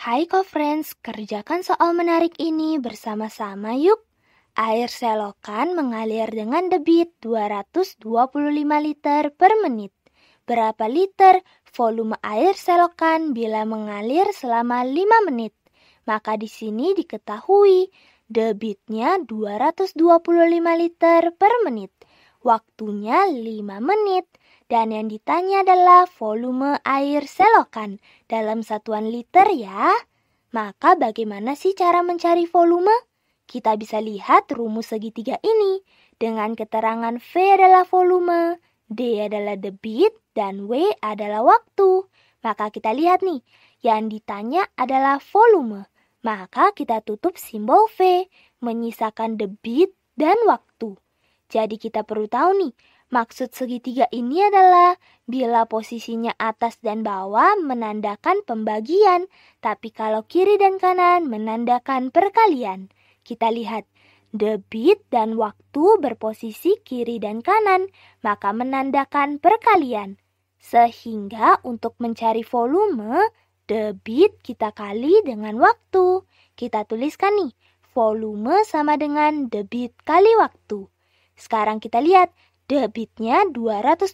Hai co-friends, kerjakan soal menarik ini bersama-sama yuk. Air selokan mengalir dengan debit 225 liter per menit. Berapa liter volume air selokan bila mengalir selama 5 menit? Maka di sini diketahui debitnya 225 liter per menit. Waktunya 5 menit. Dan yang ditanya adalah volume air selokan dalam satuan liter ya. Maka bagaimana sih cara mencari volume? Kita bisa lihat rumus segitiga ini dengan keterangan V adalah volume, D adalah debit, dan W adalah waktu. Maka kita lihat nih, yang ditanya adalah volume. Maka kita tutup simbol V, menyisakan debit dan waktu. Jadi kita perlu tahu nih, maksud segitiga ini adalah bila posisinya atas dan bawah menandakan pembagian, tapi kalau kiri dan kanan menandakan perkalian. Kita lihat, debit dan waktu berposisi kiri dan kanan, maka menandakan perkalian. Sehingga untuk mencari volume, debit kita kali dengan waktu. Kita tuliskan nih, volume sama dengan debit kali waktu. Sekarang kita lihat, debitnya 225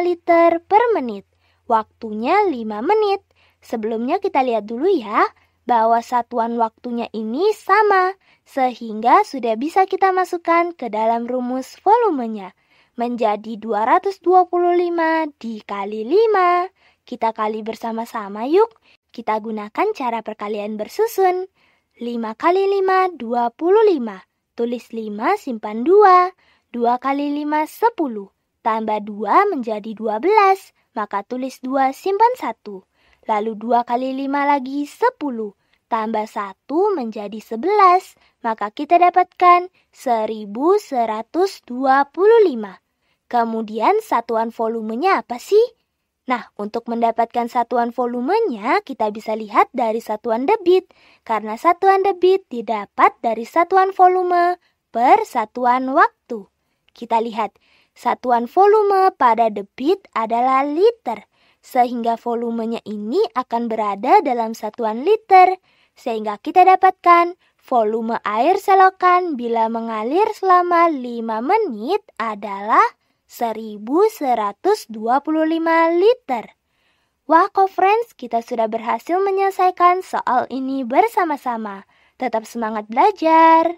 liter per menit. Waktunya 5 menit. Sebelumnya kita lihat dulu ya, bahwa satuan waktunya ini sama, sehingga sudah bisa kita masukkan ke dalam rumus volumenya menjadi 225 dikali 5. Kita kali bersama-sama yuk. Kita gunakan cara perkalian bersusun. 5 kali 5, 25. Tulis 5 simpan 2. 2 kali 5 10. Tambah 2 menjadi 12. Maka tulis 2 simpan 1. Lalu 2 kali 5 lagi 10. Tambah 1 menjadi 11. Maka kita dapatkan 1125. Kemudian satuan volumenya apa sih? Nah, untuk mendapatkan satuan volumenya, kita bisa lihat dari satuan debit, karena satuan debit didapat dari satuan volume per satuan waktu. Kita lihat, satuan volume pada debit adalah liter, sehingga volumenya ini akan berada dalam satuan liter, sehingga kita dapatkan volume air selokan bila mengalir selama 5 menit adalah 1125 liter. Wah, kok friends, kita sudah berhasil menyelesaikan soal ini bersama-sama. Tetap semangat belajar.